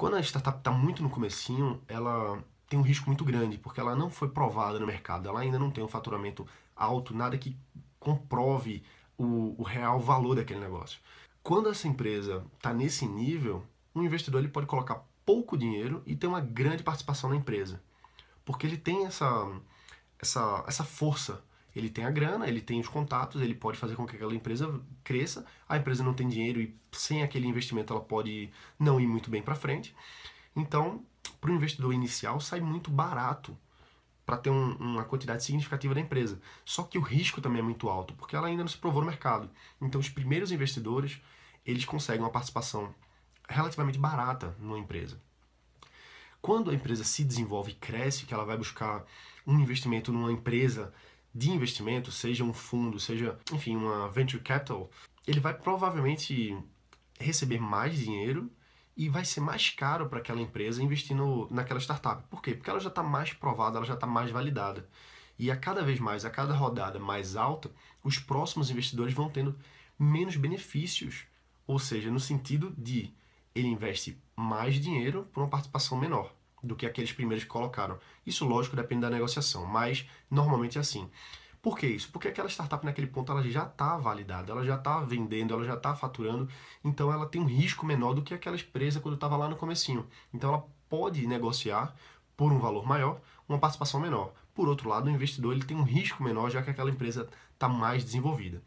Quando a startup está muito no comecinho, ela tem um risco muito grande, porque ela não foi provada no mercado, ela ainda não tem um faturamento alto, nada que comprove o, o real valor daquele negócio. Quando essa empresa está nesse nível, um investidor ele pode colocar pouco dinheiro e ter uma grande participação na empresa, porque ele tem essa, essa, essa força ele tem a grana, ele tem os contatos, ele pode fazer com que aquela empresa cresça. A empresa não tem dinheiro e sem aquele investimento ela pode não ir muito bem para frente. Então, para o investidor inicial, sai muito barato para ter um, uma quantidade significativa da empresa. Só que o risco também é muito alto, porque ela ainda não se provou no mercado. Então, os primeiros investidores, eles conseguem uma participação relativamente barata numa empresa. Quando a empresa se desenvolve e cresce, que ela vai buscar um investimento numa empresa de investimento, seja um fundo, seja, enfim, uma venture capital, ele vai provavelmente receber mais dinheiro e vai ser mais caro para aquela empresa investir no, naquela startup. Por quê? Porque ela já está mais provada, ela já está mais validada. E a cada vez mais, a cada rodada mais alta, os próximos investidores vão tendo menos benefícios. Ou seja, no sentido de ele investe mais dinheiro por uma participação menor do que aqueles primeiros que colocaram. Isso, lógico, depende da negociação, mas normalmente é assim. Por que isso? Porque aquela startup naquele ponto ela já está validada, ela já está vendendo, ela já está faturando, então ela tem um risco menor do que aquela empresa quando estava lá no comecinho. Então ela pode negociar por um valor maior, uma participação menor. Por outro lado, o investidor ele tem um risco menor já que aquela empresa está mais desenvolvida.